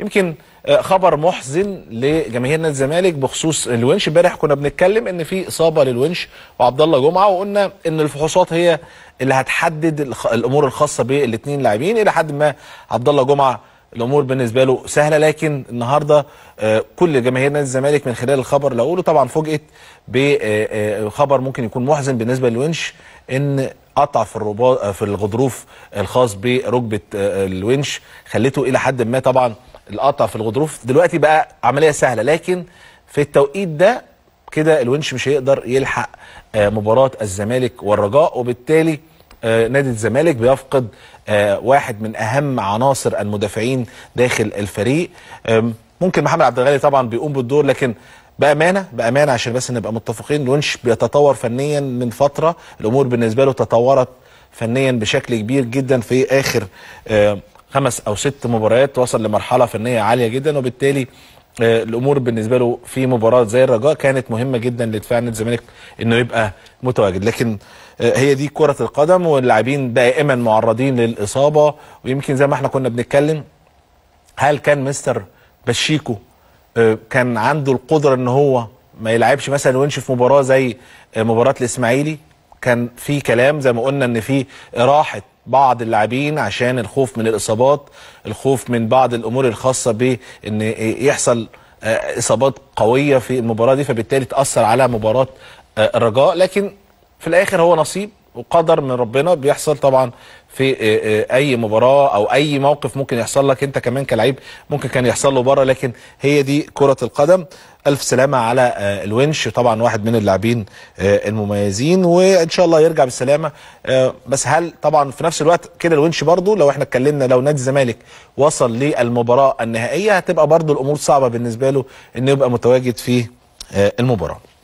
يمكن آه، خبر محزن لجماهير نادي الزمالك بخصوص الونش امبارح كنا بنتكلم ان في اصابه للونش وعبد الله جمعه وقلنا ان الفحوصات هي اللي هتحدد الامور الخاصه بالاثنين لاعبين الى حد ما عبد الله جمعه الامور بالنسبه له سهله لكن النهارده آه، كل جماهير نادي الزمالك من خلال الخبر اللي اقوله طبعا فوجئت بخبر آه، ممكن يكون محزن بالنسبه للونش ان قطع في الرباط في الغضروف الخاص بركبه الونش خليته الى حد ما طبعا القطع في الغضروف دلوقتي بقى عمليه سهله لكن في التوقيت ده كده الونش مش هيقدر يلحق آه، مباراه الزمالك والرجاء وبالتالي آه، نادي الزمالك بيفقد آه، واحد من اهم عناصر المدافعين داخل الفريق ممكن محمد عبد الغالي طبعا بيقوم بالدور لكن بامانه بامانه عشان بس نبقى متفقين الونش بيتطور فنيا من فتره الامور بالنسبه له تطورت فنيا بشكل كبير جدا في اخر خمس او ست مباريات وصل لمرحله فنيه عاليه جدا وبالتالي آه، الامور بالنسبه له في مباراه زي الرجاء كانت مهمه جدا لدفاع نادي الزمالك انه يبقى متواجد لكن آه، هي دي كره القدم واللاعبين دائما معرضين للاصابه ويمكن زي ما احنا كنا بنتكلم هل كان مستر بشيكو آه، كان عنده القدره ان هو ما يلعبش مثلا وينش في مباراه زي مباراه الاسماعيلي كان في كلام زي ما قلنا ان في راحه بعض اللاعبين عشان الخوف من الاصابات الخوف من بعض الامور الخاصه بان يحصل آه، اصابات قويه في المباراه دي فبالتالي تاثر على مباراه آه، الرجاء لكن في الاخر هو نصيب وقدر من ربنا بيحصل طبعا في اي مباراه او اي موقف ممكن يحصل لك انت كمان كلعيب ممكن كان يحصل له بره لكن هي دي كره القدم الف سلامه على الونش طبعا واحد من اللاعبين المميزين وان شاء الله يرجع بالسلامه بس هل طبعا في نفس الوقت كده الونش برضو لو احنا اتكلمنا لو نادي الزمالك وصل للمباراه النهائيه هتبقى برضو الامور صعبه بالنسبه له انه يبقى متواجد في المباراه